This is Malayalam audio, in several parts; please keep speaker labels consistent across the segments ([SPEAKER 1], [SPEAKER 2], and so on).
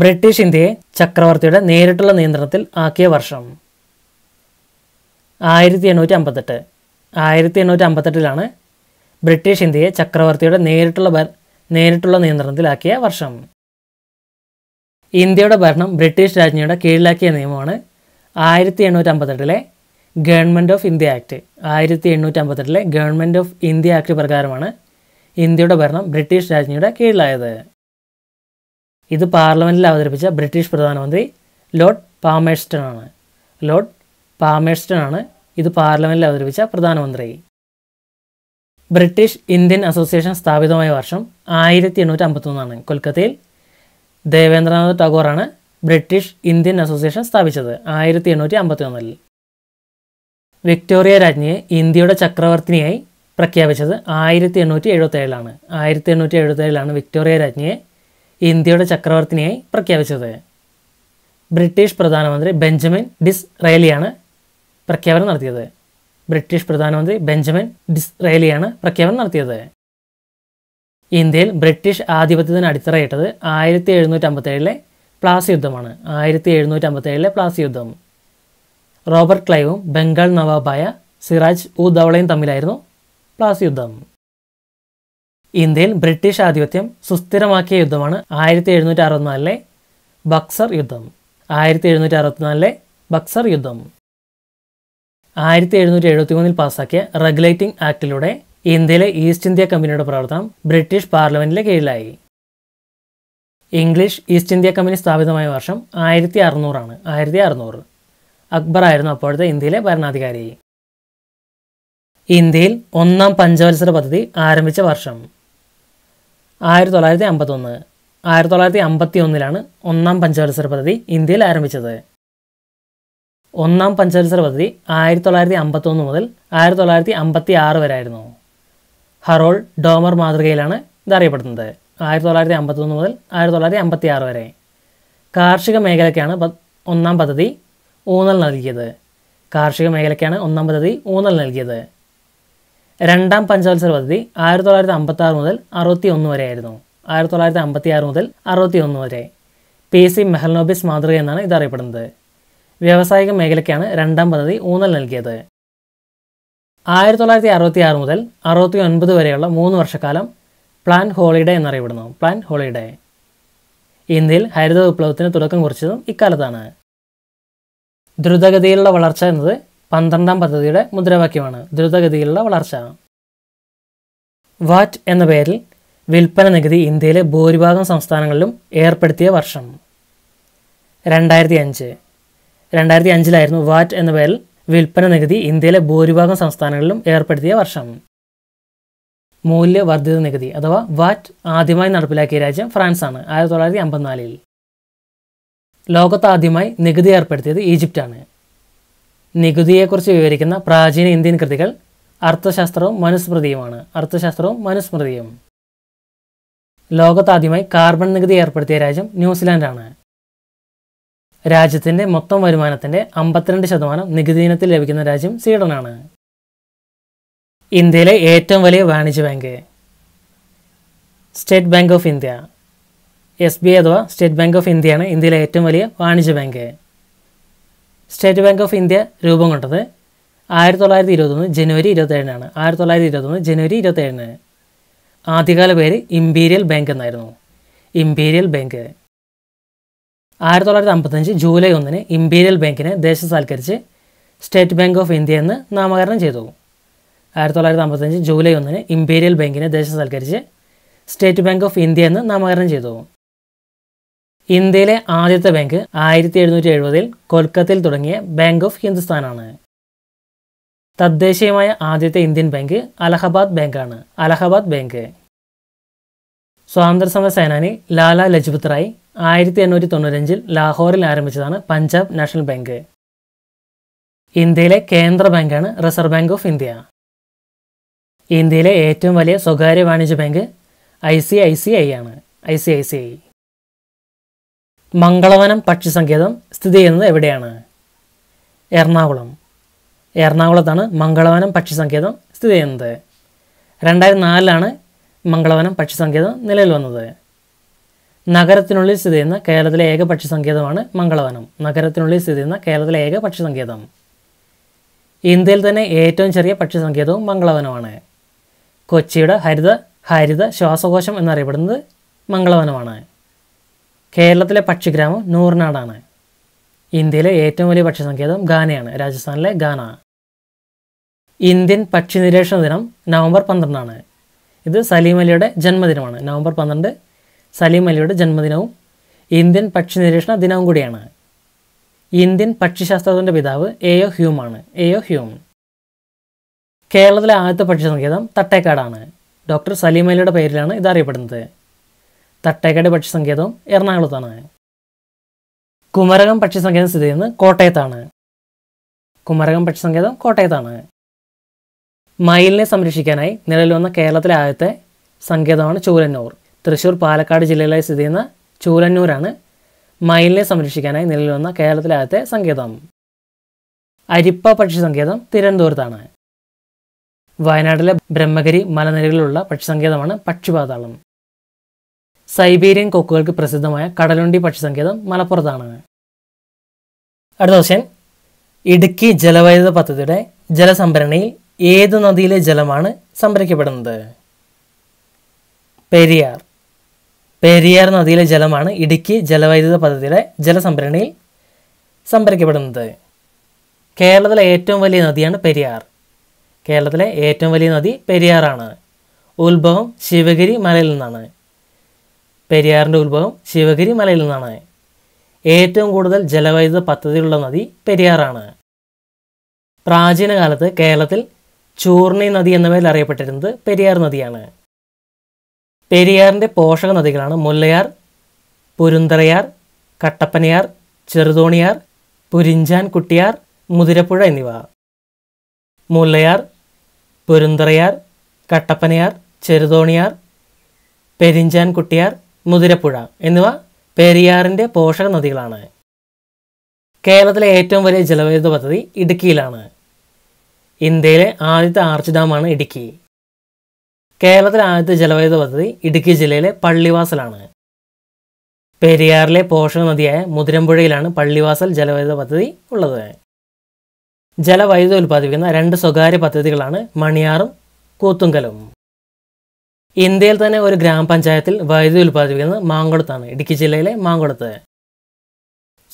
[SPEAKER 1] ബ്രിട്ടീഷ് ഇന്ത്യയെ ചക്രവർത്തിയുടെ നേരിട്ടുള്ള നിയന്ത്രണത്തിൽ ആക്കിയ വർഷം ആയിരത്തി എണ്ണൂറ്റി അമ്പത്തെട്ട് ആയിരത്തി എണ്ണൂറ്റി അമ്പത്തെട്ടിലാണ് ബ്രിട്ടീഷ് ഇന്ത്യയെ ചക്രവർത്തിയുടെ നേരിട്ടുള്ള നേരിട്ടുള്ള നിയന്ത്രണത്തിലാക്കിയ വർഷം ഇന്ത്യയുടെ ഭരണം ബ്രിട്ടീഷ് രാജ്ഞിയുടെ കീഴിലാക്കിയ നിയമമാണ് ആയിരത്തി എണ്ണൂറ്റി അമ്പത്തെട്ടിലെ ഗവൺമെൻറ് ഓഫ് ഇന്ത്യ ആക്ട് ആയിരത്തി എണ്ണൂറ്റി അമ്പത്തെട്ടിലെ ഗവൺമെൻറ് ഓഫ് ഇന്ത്യ ആക്ട് പ്രകാരമാണ് ഇന്ത്യയുടെ ഭരണം ബ്രിട്ടീഷ് രാജ്ഞിയുടെ കീഴിലായത് ഇത് പാർലമെൻറ്റിൽ അവതരിപ്പിച്ച ബ്രിട്ടീഷ് പ്രധാനമന്ത്രി ലോർഡ് പാമേഴ്സ്റ്റൺ ആണ് ലോർഡ് പാമേഴ്സ്റ്റൺ ആണ് ഇത് പാർലമെൻറ്റിൽ അവതരിപ്പിച്ച പ്രധാനമന്ത്രി ബ്രിട്ടീഷ് ഇന്ത്യൻ അസോസിയേഷൻ സ്ഥാപിതമായ വർഷം ആയിരത്തി എണ്ണൂറ്റി അമ്പത്തൊന്നാണ് കൊൽക്കത്തയിൽ ദേവേന്ദ്രനാഥ് ടാഗോറാണ് ബ്രിട്ടീഷ് ഇന്ത്യൻ അസോസിയേഷൻ സ്ഥാപിച്ചത് ആയിരത്തി എണ്ണൂറ്റി അമ്പത്തി ഒന്നിൽ വിക്ടോറിയ രാജ്ഞിയെ ഇന്ത്യയുടെ ചക്രവർത്തിനിയായി പ്രഖ്യാപിച്ചത് ആയിരത്തി എണ്ണൂറ്റി എഴുപത്തേഴിലാണ് ആയിരത്തി എണ്ണൂറ്റി എഴുപത്തേഴിലാണ് വിക്ടോറിയ രാജ്ഞിയെ ഇന്ത്യയുടെ ചക്രവർത്തിനിയായി പ്രഖ്യാപിച്ചത് ബ്രിട്ടീഷ് പ്രധാനമന്ത്രി ബെഞ്ചമിൻ ഡിസ് റെയലിയാണ് പ്രഖ്യാപനം നടത്തിയത് ബ്രിട്ടീഷ് പ്രധാനമന്ത്രി ബെഞ്ചമിൻ ഡിസ് റെയലിയാണ് പ്രഖ്യാപനം നടത്തിയത് ഇന്ത്യയിൽ ബ്രിട്ടീഷ് ആധിപത്യത്തിന് അടിത്തറയിട്ടത് ആയിരത്തി എഴുന്നൂറ്റി അമ്പത്തേഴിലെ പ്ലാസി യുദ്ധമാണ് ആയിരത്തി എഴുന്നൂറ്റി ഏഴിലെ പ്ലാസി യുദ്ധം റോബർട്ട് ക്ലൈവും ബംഗാൾ നവാബായ സിറാജ് ഉ ദൗളയും തമ്മിലായിരുന്നു പ്ലാസി യുദ്ധം ഇന്ത്യയിൽ ബ്രിട്ടീഷ് ആധിപത്യം സുസ്ഥിരമാക്കിയ യുദ്ധമാണ് ആയിരത്തി എഴുന്നൂറ്റി അറുപത്തിനാലിലെ ബക്സർ യുദ്ധം ആയിരത്തി എഴുന്നൂറ്റി അറുപത്തിനാലിലെ ബക്സർ യുദ്ധം ആയിരത്തി എഴുന്നൂറ്റി എഴുപത്തി മൂന്നിൽ പാസ്സാക്കിയ റെഗുലേറ്റിംഗ് ആക്ടിലൂടെ ഇന്ത്യയിലെ ഈസ്റ്റ് ഇന്ത്യ കമ്പനിയുടെ പ്രവർത്തനം ബ്രിട്ടീഷ് പാർലമെന്റിലെ കീഴിലായി ഇംഗ്ലീഷ് ഈസ്റ്റ് ഇന്ത്യ കമ്പനി സ്ഥാപിതമായ വർഷം ആയിരത്തി അറുന്നൂറാണ് ആയിരത്തി അറുന്നൂറ് അക്ബർ ആയിരുന്നു അപ്പോഴത്തെ ഇന്ത്യയിലെ ഭരണാധികാരി ഇന്ത്യയിൽ ഒന്നാം പഞ്ചവത്സര പദ്ധതി ആരംഭിച്ച വർഷം ആയിരത്തി തൊള്ളായിരത്തി അമ്പത്തൊന്ന് ആയിരത്തി തൊള്ളായിരത്തി അമ്പത്തി ഒന്നിലാണ് ഒന്നാം പഞ്ചവത്സര പദ്ധതി ഇന്ത്യയിൽ ആരംഭിച്ചത് ഒന്നാം പഞ്ചവത്സര പദ്ധതി ആയിരത്തി തൊള്ളായിരത്തി അമ്പത്തൊന്ന് മുതൽ ആയിരത്തി തൊള്ളായിരത്തി അമ്പത്തി ആറ് വരെ ആയിരുന്നു ഹറോൾ ഡോമർ മാതൃകയിലാണ് ഇതറിയപ്പെടുന്നത് ആയിരത്തി തൊള്ളായിരത്തി അമ്പത്തൊന്ന് മുതൽ ആയിരത്തി തൊള്ളായിരത്തി അമ്പത്തി ആറ് വരെ കാർഷിക മേഖലയ്ക്കാണ് ഒന്നാം പദ്ധതി ഊന്നൽ നൽകിയത് കാർഷിക മേഖലയ്ക്കാണ് ഒന്നാം പദ്ധതി ഊന്നൽ നൽകിയത് രണ്ടാം പഞ്ചവത്സര പദ്ധതി ആയിരത്തി തൊള്ളായിരത്തി അമ്പത്തി ആറ് മുതൽ അറുപത്തി ഒന്ന് വരെ ആയിരുന്നു ആയിരത്തി തൊള്ളായിരത്തി അമ്പത്തി ആറ് മുതൽ അറുപത്തി ഒന്ന് വരെ പി സി മെഹൽനോബിസ് മാതൃക എന്നാണ് ഇതറിയപ്പെടുന്നത് വ്യാവസായിക മേഖലയ്ക്കാണ് രണ്ടാം പദ്ധതി ഊന്നൽ നൽകിയത് ആയിരത്തി തൊള്ളായിരത്തി അറുപത്തി ആറ് മുതൽ അറുപത്തി ഒൻപത് വരെയുള്ള മൂന്ന് വർഷക്കാലം പ്ലാൻ ഹോളിഡേ എന്നറിയപ്പെടുന്നു പ്ലാൻ ഹോളിഡേ ഇന്ത്യയിൽ ഹരിത വിപ്ലവത്തിന് തുടക്കം കുറിച്ചതും ഇക്കാലത്താണ് ദ്രുതഗതിയിലുള്ള വളർച്ച എന്നത് പന്ത്രണ്ടാം പദ്ധതിയുടെ മുദ്രാവാക്യമാണ് ദ്രുതഗതിയിലുള്ള വളർച്ച വാറ്റ് എന്ന പേരിൽ വിൽപ്പന നികുതി ഇന്ത്യയിലെ ഭൂരിഭാഗം സംസ്ഥാനങ്ങളിലും ഏർപ്പെടുത്തിയ വർഷം രണ്ടായിരത്തി അഞ്ച് രണ്ടായിരത്തി അഞ്ചിലായിരുന്നു വാറ്റ് എന്ന പേരിൽ വിൽപ്പന നികുതി ഇന്ത്യയിലെ ഭൂരിഭാഗം സംസ്ഥാനങ്ങളിലും ഏർപ്പെടുത്തിയ വർഷം മൂല്യവർദ്ധിത നികുതി അഥവാ വാറ്റ് ആദ്യമായി നടപ്പിലാക്കിയ രാജ്യം ഫ്രാൻസാണ് ആയിരത്തി തൊള്ളായിരത്തി അമ്പത്തിനാലിൽ ലോകത്താദ്യമായി നികുതി ഏർപ്പെടുത്തിയത് ഈജിപ്റ്റാണ് നികുതിയെക്കുറിച്ച് വിവരിക്കുന്ന പ്രാചീന ഇന്ത്യൻ കൃതികൾ അർത്ഥശാസ്ത്രവും മനുസ്മൃതിയുമാണ് അർത്ഥശാസ്ത്രവും മനുസ്മൃതിയും ലോകത്താദ്യമായി കാർബൺ നികുതി ഏർപ്പെടുത്തിയ രാജ്യം ന്യൂസിലാൻഡാണ് രാജ്യത്തിൻ്റെ മൊത്തം വരുമാനത്തിൻ്റെ അമ്പത്തിരണ്ട് ശതമാനം നികുതി ഇനത്തിൽ ലഭിക്കുന്ന രാജ്യം സ്വീഡനാണ് ഇന്ത്യയിലെ ഏറ്റവും വലിയ വാണിജ്യ bank State bank of India S B I അഥവാ സ്റ്റേറ്റ് ബാങ്ക് ഓഫ് ഇന്ത്യയാണ് ഇന്ത്യയിലെ ഏറ്റവും വലിയ വാണിജ്യ bank State bank of India രൂപം കൊണ്ടത് ആയിരത്തി തൊള്ളായിരത്തി ഇരുപത്തൊന്ന് ജനുവരി ഇരുപത്തേഴിനാണ് ആയിരത്തി തൊള്ളായിരത്തി ഇരുപത്തൊന്ന് ജനുവരി ഇരുപത്തേഴിന് ആദ്യകാല പേര് ഇമ്പീരിയൽ ബാങ്ക് എന്നായിരുന്നു ഇമ്പീരിയൽ ബാങ്ക് ആയിരത്തി തൊള്ളായിരത്തി അമ്പത്തഞ്ച് ജൂലൈ ഒന്നിന് ഇമ്പീരിയൽ ബാങ്കിനെ ദേശസാൽക്കരിച്ച് സ്റ്റേറ്റ് ബാങ്ക് ഓഫ് ഇന്ത്യ എന്ന് നാമകരണം ചെയ്തു ആയിരത്തി തൊള്ളായിരത്തി അമ്പത്തഞ്ച് ജൂലൈ ഒന്നിന് ഇമ്പീരിയൽ ബാങ്കിനെ ദേശസൽക്കരിച്ച് സ്റ്റേറ്റ് ബാങ്ക് ഓഫ് ഇന്ത്യ എന്ന് നാമകരണം ചെയ്തു ഇന്ത്യയിലെ ആദ്യത്തെ ബാങ്ക് ആയിരത്തി എഴുന്നൂറ്റി എഴുപതിൽ കൊൽക്കത്തയിൽ തുടങ്ങിയ ബാങ്ക് ഓഫ് ഹിന്ദുസ്ഥാനാണ് തദ്ദേശീയമായ ആദ്യത്തെ ഇന്ത്യൻ ബാങ്ക് അലഹബാദ് ബാങ്കാണ് അലഹബാദ് ബാങ്ക് സമര സേനാനി ലാല ലജ്പത് റായ് ആയിരത്തി എണ്ണൂറ്റി തൊണ്ണൂറ്റഞ്ചിൽ ലാഹോറിൽ ആരംഭിച്ചതാണ് പഞ്ചാബ് നാഷണൽ ബാങ്ക് ഇന്ത്യയിലെ കേന്ദ്ര ബാങ്കാണ് റിസർവ് ബാങ്ക് ഓഫ് ഇന്ത്യ ഇന്ത്യയിലെ ഏറ്റവും വലിയ സ്വകാര്യ വാണിജ്യ bank I C I C I ആണ് I C I C I Mangalavanam പക്ഷി സങ്കേതം സ്ഥിതി ചെയ്യുന്നത് എവിടെയാണ് എറണാകുളം എറണാകുളത്താണ് മംഗളവനം പക്ഷി സങ്കേതം സ്ഥിതി ചെയ്യുന്നത് രണ്ടായിരത്തി നാലിലാണ് മംഗളവനം പക്ഷി സങ്കേതം നിലവിൽ വന്നത് നഗരത്തിനുള്ളിൽ സ്ഥിതി ചെയ്യുന്ന കേരളത്തിലെ ഏക പക്ഷി സങ്കേതമാണ് മംഗളവനം നഗരത്തിനുള്ളിൽ സ്ഥിതി ചെയ്യുന്ന കേരളത്തിലെ ഏക പക്ഷി സങ്കേതം ഇന്ത്യയിൽ തന്നെ ഏറ്റവും ചെറിയ പക്ഷി സങ്കേതവും മംഗളവനമാണ് കൊച്ചിയുടെ ഹരിത ഹരിത ശ്വാസകോശം എന്നറിയപ്പെടുന്നത് മംഗളവനമാണ് കേരളത്തിലെ പക്ഷിഗ്രാമം നൂറിനാടാണ് ഇന്ത്യയിലെ ഏറ്റവും വലിയ പക്ഷി സങ്കേതം ഗാനയാണ് രാജസ്ഥാനിലെ ഗാന ഇന്ത്യൻ പക്ഷി നിരീക്ഷണ ദിനം നവംബർ പന്ത്രണ്ടാണ് ഇത് സലീം അലിയുടെ ജന്മദിനമാണ് നവംബർ പന്ത്രണ്ട് സലീം അലിയുടെ ജന്മദിനവും ഇന്ത്യൻ പക്ഷി നിരീക്ഷണ ദിനവും കൂടിയാണ് ഇന്ത്യൻ പക്ഷിശാസ്ത്രത്തിൻ്റെ പിതാവ് എ ഒ ഹ്യൂമാണ് എ ഒ ഹ്യൂം കേരളത്തിലെ ആദ്യത്തെ പക്ഷിസങ്കേതം തട്ടേക്കാടാണ് ഡോക്ടർ സലീമലിയുടെ പേരിലാണ് ഇതറിയപ്പെടുന്നത് തട്ടേക്കാട് പക്ഷിസങ്കേതം എറണാകുളത്താണ് കുമരകം പക്ഷിസങ്കേതം സ്ഥിതി ചെയ്യുന്നത് കോട്ടയത്താണ് കുമരകം പക്ഷിസങ്കേതം കോട്ടയത്താണ് മയിലിനെ സംരക്ഷിക്കാനായി നിലവിൽ വന്ന കേരളത്തിലെ ആദ്യത്തെ സങ്കേതമാണ് ചൂരന്നൂർ തൃശ്ശൂർ പാലക്കാട് ജില്ലയിലായി സ്ഥിതി ചെയ്യുന്ന ചൂരന്നൂരാണ് മയിലിനെ സംരക്ഷിക്കാനായി നിലവിൽ വന്ന കേരളത്തിലെ ആദ്യത്തെ സങ്കേതം അരിപ്പ പക്ഷി സങ്കേതം തിരുവനന്തപുരത്താണ് വയനാട്ടിലെ ബ്രഹ്മഗിരി മലനിരകളിലുള്ള പക്ഷിസങ്കേതമാണ് പക്ഷിപാതാളം സൈബീരിയൻ കൊക്കുകൾക്ക് പ്രസിദ്ധമായ കടലുണ്ടി പക്ഷിസങ്കേതം മലപ്പുറത്താണ് അടുത്ത ക്വസ്റ്റ്യൻ ഇടുക്കി ജലവൈദ്യുത പദ്ധതിയുടെ ജലസംഭരണിയിൽ ഏത് നദിയിലെ ജലമാണ് സംഭരിക്കപ്പെടുന്നത് പെരിയാർ പെരിയാർ നദിയിലെ ജലമാണ് ഇടുക്കി ജലവൈദ്യുത പദ്ധതിയുടെ ജലസംഭരണിയിൽ സംഭരിക്കപ്പെടുന്നത് കേരളത്തിലെ ഏറ്റവും വലിയ നദിയാണ് പെരിയാർ കേരളത്തിലെ ഏറ്റവും വലിയ നദി പെരിയാറാണ് ഉത്ഭവം ശിവഗിരി മലയിൽ നിന്നാണ് പെരിയാറിൻ്റെ ഉത്ഭവം ശിവഗിരി മലയിൽ നിന്നാണ് ഏറ്റവും കൂടുതൽ ജലവൈദ്യുത പദ്ധതിയുള്ള നദി പെരിയാറാണ് പ്രാചീന കാലത്ത് കേരളത്തിൽ ചൂർണി നദി എന്ന പേരിൽ അറിയപ്പെട്ടിരുന്നത് പെരിയാർ നദിയാണ് പെരിയാറിൻ്റെ പോഷക നദികളാണ് മുല്ലയാർ പുരുന്തറയാർ കട്ടപ്പനയാർ ചെറുതോണിയാർ പുരിഞ്ചാൻ കുട്ടിയാർ മുതിരപ്പുഴ എന്നിവ മുല്ലയാർ പുരുന്തറയാർ കട്ടപ്പനയാർ ചെറുതോണിയാർ പെരിഞ്ചാൻ കുട്ടിയാർ മുതിരപ്പുഴ എന്നിവ പെരിയാറിൻ്റെ പോഷക നദികളാണ് കേരളത്തിലെ ഏറ്റവും വലിയ ജലവൈദ്യുത പദ്ധതി ഇടുക്കിയിലാണ് ഇന്ത്യയിലെ ആദ്യത്തെ ആർച്ച് ഡാമാണ് ഇടുക്കി കേരളത്തിലെ ആദ്യത്തെ ജലവൈദ്യുത പദ്ധതി ഇടുക്കി ജില്ലയിലെ പള്ളിവാസലാണ് പെരിയാറിലെ പോഷക നദിയായ മുതിരമ്പുഴയിലാണ് പള്ളിവാസൽ ജലവൈദ്യുത പദ്ധതി ഉള്ളത് ജലവൈദ്യുതി ഉൽപ്പാദിപ്പിക്കുന്ന രണ്ട് സ്വകാര്യ പദ്ധതികളാണ് മണിയാറും കൂത്തുങ്കലും ഇന്ത്യയിൽ തന്നെ ഒരു ഗ്രാമപഞ്ചായത്തിൽ വൈദ്യുതി ഉൽപ്പാദിപ്പിക്കുന്നത് മാങ്കുളത്താണ് ഇടുക്കി ജില്ലയിലെ മാങ്കുളത്ത്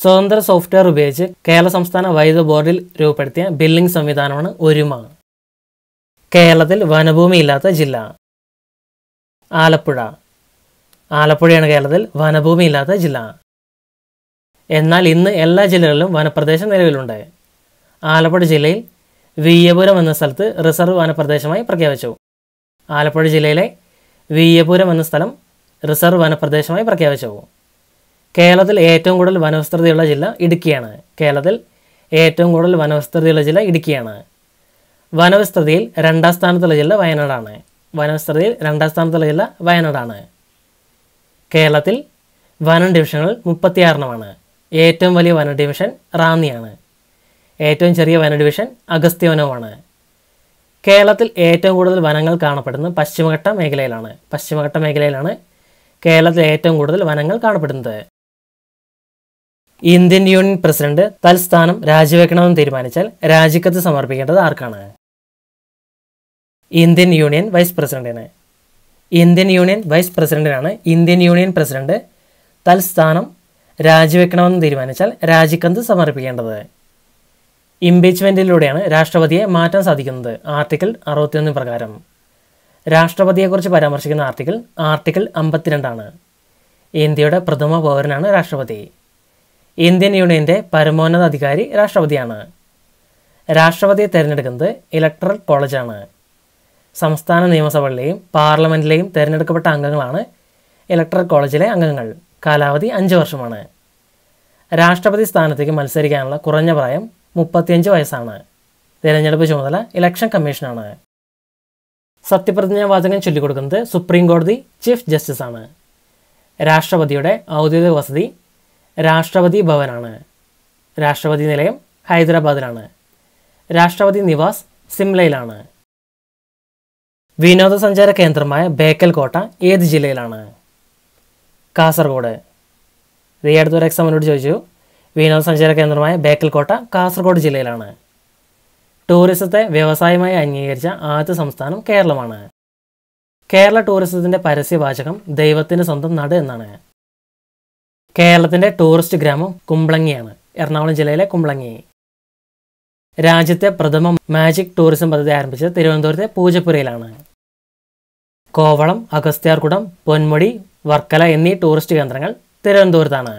[SPEAKER 1] സ്വതന്ത്ര സോഫ്റ്റ്വെയർ ഉപയോഗിച്ച് കേരള സംസ്ഥാന വൈദ്യുതി ബോർഡിൽ രൂപപ്പെടുത്തിയ ബില്ലിംഗ് സംവിധാനമാണ് ഒരുമ കേരളത്തിൽ വനഭൂമി ഇല്ലാത്ത ജില്ല ആലപ്പുഴ ആലപ്പുഴയാണ് കേരളത്തിൽ വനഭൂമി ഇല്ലാത്ത ജില്ല എന്നാൽ ഇന്ന് എല്ലാ ജില്ലകളിലും വനപ്രദേശം നിലവിലുണ്ട് ആലപ്പുഴ ജില്ലയിൽ വീയപുരം എന്ന സ്ഥലത്ത് റിസർവ് വനപ്രദേശമായി പ്രഖ്യാപിച്ചു ആലപ്പുഴ ജില്ലയിലെ വീയപുരം എന്ന സ്ഥലം റിസർവ് വനപ്രദേശമായി പ്രഖ്യാപിച്ചു കേരളത്തിൽ ഏറ്റവും കൂടുതൽ വനവിസ്തൃതിയുള്ള ജില്ല ഇടുക്കിയാണ് കേരളത്തിൽ ഏറ്റവും കൂടുതൽ വനവിസ്തൃതിയുള്ള ജില്ല ഇടുക്കിയാണ് വനവിസ്തൃതിയിൽ രണ്ടാം സ്ഥാനത്തുള്ള ജില്ല വയനാടാണ് വനവിസ്തൃതിയിൽ രണ്ടാം സ്ഥാനത്തുള്ള ജില്ല വയനാടാണ് കേരളത്തിൽ വനം ഡിവിഷനുകൾ മുപ്പത്തിയാറിനുമാണ് ഏറ്റവും വലിയ വന ഡിവിഷൻ റാന്നിയാണ് ഏറ്റവും ചെറിയ വന ഡിവിഷൻ അഗസ്ത്യവനവുമാണ് കേരളത്തിൽ ഏറ്റവും കൂടുതൽ വനങ്ങൾ കാണപ്പെടുന്നത് പശ്ചിമഘട്ട മേഖലയിലാണ് പശ്ചിമഘട്ട മേഖലയിലാണ് കേരളത്തിൽ ഏറ്റവും കൂടുതൽ വനങ്ങൾ കാണപ്പെടുന്നത് ഇന്ത്യൻ യൂണിയൻ പ്രസിഡന്റ് തൽസ്ഥാനം രാജിവെക്കണമെന്ന് തീരുമാനിച്ചാൽ രാജിക്കത്ത് സമർപ്പിക്കേണ്ടത് ആർക്കാണ് ഇന്ത്യൻ യൂണിയൻ വൈസ് പ്രസിഡന്റിന് ഇന്ത്യൻ യൂണിയൻ വൈസ് പ്രസിഡന്റിനാണ് ഇന്ത്യൻ യൂണിയൻ പ്രസിഡന്റ് തൽസ്ഥാനം രാജിവെക്കണമെന്ന് തീരുമാനിച്ചാൽ രാജിക്കത്ത് സമർപ്പിക്കേണ്ടത് ഇംപീച്ച്മെൻറ്റിലൂടെയാണ് രാഷ്ട്രപതിയെ മാറ്റാൻ സാധിക്കുന്നത് ആർട്ടിക്കിൾ അറുപത്തിയൊന്ന് പ്രകാരം രാഷ്ട്രപതിയെക്കുറിച്ച് പരാമർശിക്കുന്ന ആർട്ടിക്കിൾ ആർട്ടിക്കിൾ അമ്പത്തിരണ്ടാണ് ഇന്ത്യയുടെ പ്രഥമ പൗരനാണ് രാഷ്ട്രപതി ഇന്ത്യൻ യൂണിയൻ്റെ പരമോന്നത അധികാരി രാഷ്ട്രപതിയാണ് രാഷ്ട്രപതിയെ തിരഞ്ഞെടുക്കുന്നത് ഇലക്ട്രൽ കോളേജാണ് സംസ്ഥാന നിയമസഭകളിലെയും പാർലമെൻറ്റിലെയും തിരഞ്ഞെടുക്കപ്പെട്ട അംഗങ്ങളാണ് ഇലക്ട്രൽ കോളേജിലെ അംഗങ്ങൾ കാലാവധി അഞ്ച് വർഷമാണ് രാഷ്ട്രപതി സ്ഥാനത്തേക്ക് മത്സരിക്കാനുള്ള കുറഞ്ഞ പ്രായം മുപ്പത്തിയഞ്ച് വയസ്സാണ് തിരഞ്ഞെടുപ്പ് ചുമതല ഇലക്ഷൻ കമ്മീഷനാണ് സത്യപ്രതിജ്ഞാ വാചകം ചൊല്ലിക്കൊടുക്കുന്നത് സുപ്രീം കോടതി ചീഫ് ജസ്റ്റിസാണ് രാഷ്ട്രപതിയുടെ ഔദ്യോഗിക വസതി രാഷ്ട്രപതി ഭവനാണ് രാഷ്ട്രപതി നിലയം ഹൈദരാബാദിലാണ് രാഷ്ട്രപതി നിവാസ് സിംലയിലാണ് വിനോദസഞ്ചാര കേന്ദ്രമായ ബേക്കൽ കോട്ട ഏത് ജില്ലയിലാണ് കാസർഗോഡ് ഈ അടുത്തൊരു എക്സാമിനോട് ചോദിച്ചു വിനോദസഞ്ചാര കേന്ദ്രമായ ബേക്കൽകോട്ട കാസർഗോഡ് ജില്ലയിലാണ് ടൂറിസത്തെ വ്യവസായമായി അംഗീകരിച്ച ആദ്യ സംസ്ഥാനം കേരളമാണ് കേരള ടൂറിസത്തിൻ്റെ പരസ്യവാചകം ദൈവത്തിന് സ്വന്തം നാട് എന്നാണ് കേരളത്തിൻ്റെ ടൂറിസ്റ്റ് ഗ്രാമം കുമ്പളങ്ങിയാണ് എറണാകുളം ജില്ലയിലെ കുമ്പളങ്ങി രാജ്യത്തെ പ്രഥമ മാജിക് ടൂറിസം പദ്ധതി ആരംഭിച്ചത് തിരുവനന്തപുരത്തെ പൂജപ്പുരയിലാണ് കോവളം അഗസ്ത്യാർകുടം പൊന്മുടി വർക്കല എന്നീ ടൂറിസ്റ്റ് കേന്ദ്രങ്ങൾ തിരുവനന്തപുരത്താണ്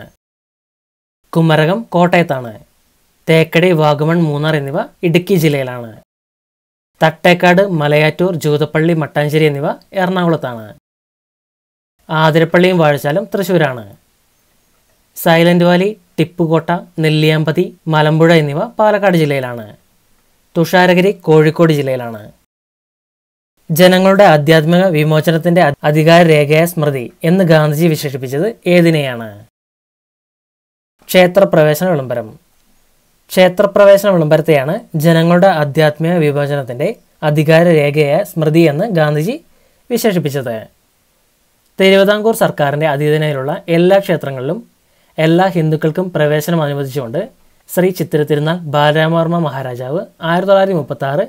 [SPEAKER 1] കുമരകം കോട്ടയത്താണ് തേക്കടി വാഗമൺ മൂന്നാർ എന്നിവ ഇടുക്കി ജില്ലയിലാണ് തട്ടേക്കാട് മലയാറ്റൂർ ജൂതപ്പള്ളി മട്ടാഞ്ചേരി എന്നിവ എറണാകുളത്താണ് ആതിരപ്പള്ളിയും വാഴച്ചാലും തൃശ്ശൂരാണ് സൈലന്റ് വാലി ടിപ്പുകോട്ട നെല്ലിയാമ്പതി മലമ്പുഴ എന്നിവ പാലക്കാട് ജില്ലയിലാണ് തുഷാരഗിരി കോഴിക്കോട് ജില്ലയിലാണ് ജനങ്ങളുടെ ആധ്യാത്മിക വിമോചനത്തിന്റെ അധികാര രേഖയായ സ്മൃതി എന്ന് ഗാന്ധിജി വിശേഷിപ്പിച്ചത് ഏതിനെയാണ് ക്ഷേത്രപ്രവേശന വിളംബരം ക്ഷേത്രപ്രവേശന വിളംബരത്തെയാണ് ജനങ്ങളുടെ ആധ്യാത്മിക വിഭജനത്തിൻ്റെ രേഖയായ സ്മൃതി എന്ന് ഗാന്ധിജി വിശേഷിപ്പിച്ചത് തിരുവിതാംകൂർ സർക്കാരിൻ്റെ അധീനതയിലുള്ള എല്ലാ ക്ഷേത്രങ്ങളിലും എല്ലാ ഹിന്ദുക്കൾക്കും പ്രവേശനം അനുവദിച്ചുകൊണ്ട് ശ്രീ ചിത്ര തിരുനാൾ ബാലരാമവർമ്മ മഹാരാജാവ് ആയിരത്തി തൊള്ളായിരത്തി മുപ്പത്തി ആറ്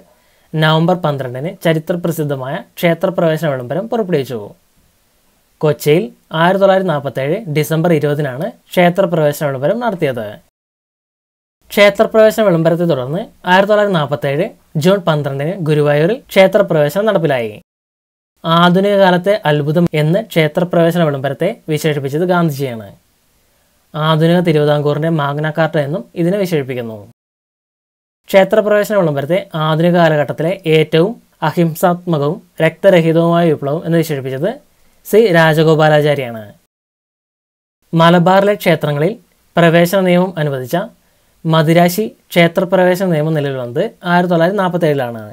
[SPEAKER 1] നവംബർ പന്ത്രണ്ടിന് ചരിത്രപ്രസിദ്ധമായ ക്ഷേത്രപ്രവേശന വിളംബരം പുറപ്പെടുവിച്ചു കൊച്ചിയിൽ ആയിരത്തി തൊള്ളായിരത്തി നാൽപ്പത്തേഴ് ഡിസംബർ ഇരുപതിനാണ് ക്ഷേത്രപ്രവേശന വിളംബരം നടത്തിയത് ക്ഷേത്രപ്രവേശന വിളംബരത്തെ തുടർന്ന് ആയിരത്തി തൊള്ളായിരത്തി നാൽപ്പത്തേഴ് ജൂൺ പന്ത്രണ്ടിന് ഗുരുവായൂരിൽ ക്ഷേത്രപ്രവേശനം നടപ്പിലായി ആധുനിക കാലത്തെ അത്ഭുതം എന്ന് ക്ഷേത്രപ്രവേശന വിളംബരത്തെ വിശേഷിപ്പിച്ചത് ഗാന്ധിജിയാണ് ആധുനിക തിരുവിതാംകൂറിൻ്റെ മാഗ്നക്കാർട്ട എന്നും ഇതിനെ വിശേഷിപ്പിക്കുന്നു ക്ഷേത്രപ്രവേശന വിളംബരത്തെ ആധുനിക കാലഘട്ടത്തിലെ ഏറ്റവും അഹിംസാത്മകവും രക്തരഹിതവുമായ വിപ്ലവം എന്ന് വിശേഷിപ്പിച്ചത് സി രാജഗോപാലാചാര്യാണ് മലബാറിലെ ക്ഷേത്രങ്ങളിൽ പ്രവേശന നിയമം അനുവദിച്ച മദിരാശി ക്ഷേത്രപ്രവേശന നിയമം നിലവിൽ വന്നത് ആയിരത്തി തൊള്ളായിരത്തി നാൽപ്പത്തേഴിലാണ്